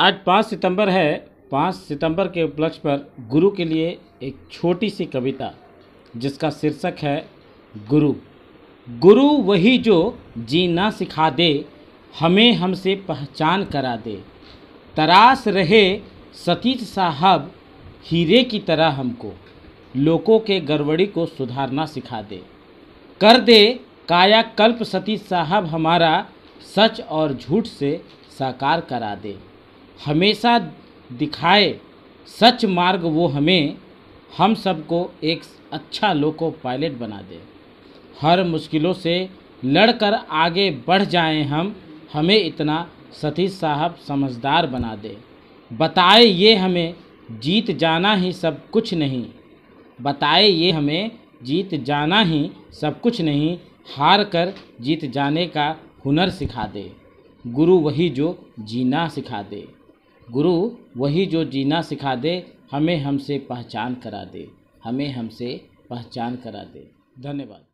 आज पाँच सितंबर है पाँच सितंबर के उपलक्ष्य पर गुरु के लिए एक छोटी सी कविता जिसका शीर्षक है गुरु गुरु वही जो जीना सिखा दे हमें हमसे पहचान करा दे तराश रहे सतीश साहब हीरे की तरह हमको लोगों के गड़बड़ी को सुधारना सिखा दे कर दे कायाकल्प सतीश साहब हमारा सच और झूठ से साकार करा दे हमेशा दिखाए सच मार्ग वो हमें हम सबको एक अच्छा लोको पायलट बना दे हर मुश्किलों से लड़कर आगे बढ़ जाएं हम हमें इतना सतीश साहब समझदार बना दे बताए ये हमें जीत जाना ही सब कुछ नहीं बताए ये हमें जीत जाना ही सब कुछ नहीं हार कर जीत जाने का हुनर सिखा दे गुरु वही जो जीना सिखा दे गुरु वही जो जीना सिखा दे हमें हमसे पहचान करा दे हमें हमसे पहचान करा दे धन्यवाद